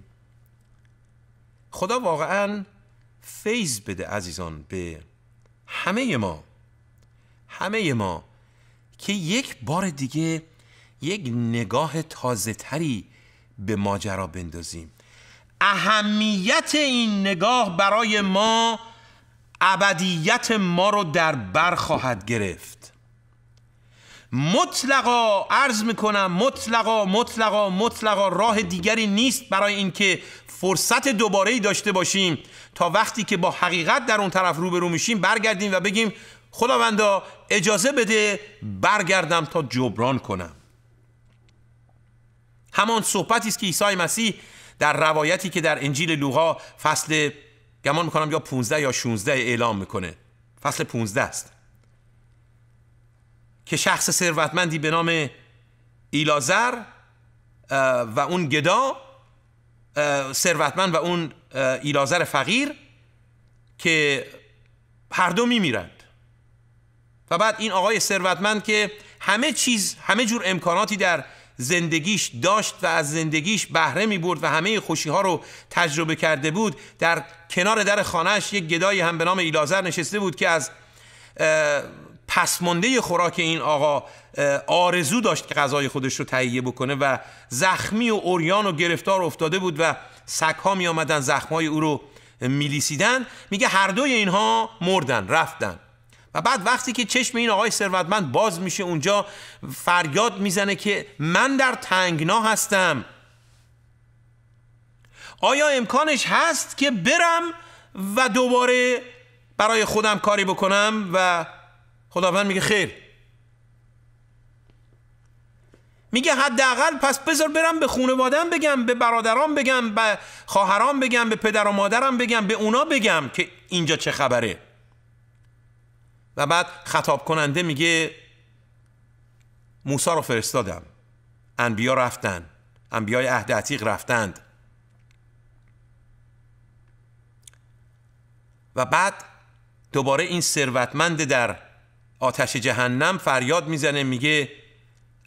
خدا واقعا فیض بده عزیزان به همه ما همه ما که یک بار دیگه یک نگاه تازه تری به ماجرا بندازیم اهمیت این نگاه برای ما ابدیت ما رو در بر خواهد گرفت مطلقا عرض میکنم مطلقا مطلقا مطلقا راه دیگری نیست برای اینکه فرصت دوباره ای داشته باشیم تا وقتی که با حقیقت در اون طرف روبرو میشیم برگردیم و بگیم خداوندا اجازه بده برگردم تا جبران کنم همان صحبتی است که عیسی مسیح در روایتی که در انجیل لوقا فصل گمان میکنم یا 15 یا 16 اعلام میکنه فصل 15 است که شخص ثروتمندی به نام ایلازر و اون گدا ثروتمند و اون ایلازر فقیر که هر دو میمیرند و بعد این آقای ثروتمند که همه چیز همه جور امکاناتی در زندگیش داشت و از زندگیش بهره می برد و همه خوشی ها رو تجربه کرده بود در کنار در خانهش یک گدایی هم به نام ایلازر نشسته بود که از پسمانده خوراک این آقا آرزو داشت که غذای خودش رو تهیه بکنه و زخمی و اوریان و گرفتار افتاده بود و ها می آمدن زخمای او رو میلیسیدن میگه هر دوی اینها مردن رفتن و بعد وقتی که چشم این آقای ثروتمند باز میشه اونجا فریاد میزنه که من در تنگنا هستم آیا امکانش هست که برم و دوباره برای خودم کاری بکنم و خداوند میگه خیر میگه حداقل پس بذار برم به خانوادم بگم به برادران بگم به خواهران بگم به پدر و مادرم بگم به اونا بگم که اینجا چه خبره و بعد خطاب کننده میگه موسی رو فرستادم انبیا رفتن انبیای عهد عتیق رفتند و بعد دوباره این ثروتمند در آتش جهنم فریاد میزنه میگه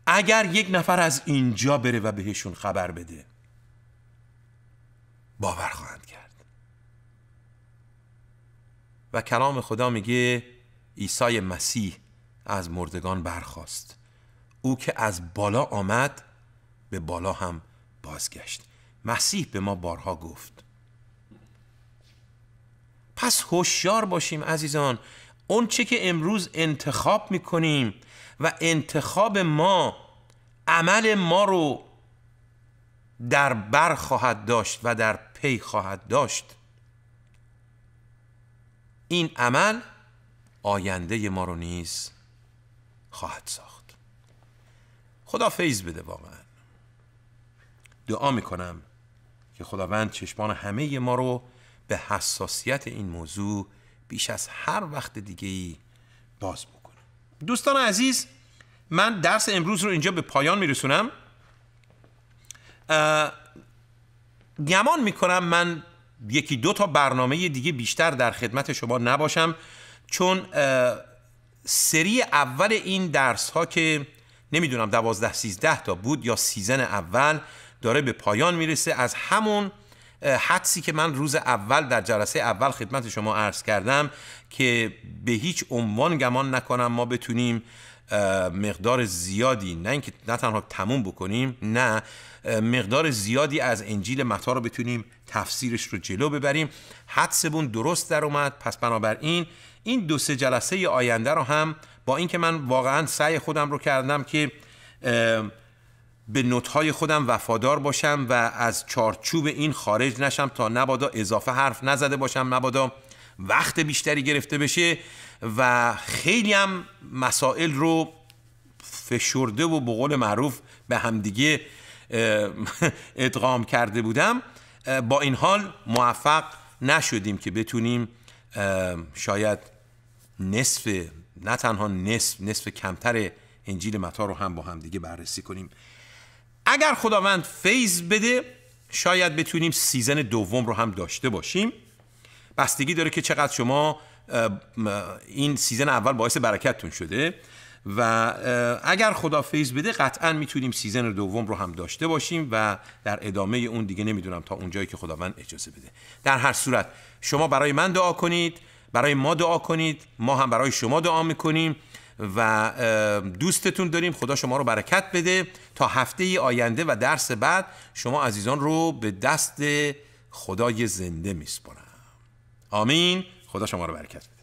اگر یک نفر از اینجا بره و بهشون خبر بده باور خواهند کرد و کلام خدا میگه عیسی مسیح از مردگان برخواست او که از بالا آمد به بالا هم بازگشت مسیح به ما بارها گفت پس هوشیار باشیم عزیزان اون چه که امروز انتخاب میکنیم و انتخاب ما عمل ما رو در بر خواهد داشت و در پی خواهد داشت این عمل آینده ما رو نیز خواهد ساخت خدا فیض بده واقعا دعا میکنم که خداوند چشمان همه ما رو به حساسیت این موضوع بیش از هر وقت دیگه ای باز بکنه دوستان عزیز من درس امروز رو اینجا به پایان میرسونم گمان میکنم من یکی دو تا برنامه دیگه بیشتر در خدمت شما نباشم چون سری اول این درس ها که نمیدونم دوازده سیزده تا بود یا سیزن اول داره به پایان میرسه از همون حدسی که من روز اول در جلسه اول خدمت شما عرض کردم که به هیچ عنوان گمان نکنم ما بتونیم مقدار زیادی نه اینکه نه تنها تموم بکنیم نه مقدار زیادی از انجیل متا رو بتونیم تفسیرش رو جلو ببریم حدسمون درست در اومد پس بنابراین این دو سه جلسه آینده رو هم با اینکه من واقعا سعی خودم رو کردم که به نوتهای خودم وفادار باشم و از چارچوب این خارج نشم تا نبادا اضافه حرف نزده باشم نبادا وقت بیشتری گرفته بشه و خیلی هم مسائل رو فشرده و به قول معروف به همدیگه ادغام کرده بودم با این حال موفق نشدیم که بتونیم شاید نصف نه تنها نصف نصف کمتر انجیل متا رو هم با همدیگه بررسی کنیم اگر خداوند فیض بده شاید بتونیم سیزن دوم رو هم داشته باشیم بستگی داره که چقدر شما این سیزن اول باعث برکتتون شده و اگر خدا فیض بده قطعا میتونیم سیزن دوم رو هم داشته باشیم و در ادامه اون دیگه نمیدونم تا اونجایی که خداوند اجازه بده در هر صورت شما برای من دعا کنید برای ما دعا کنید ما هم برای شما دعا میکنیم و دوستتون داریم خدا شما رو برکت بده تا هفته آینده و درس بعد شما عزیزان رو به دست خدای زنده میسپرم آمین خدا شما رو برکت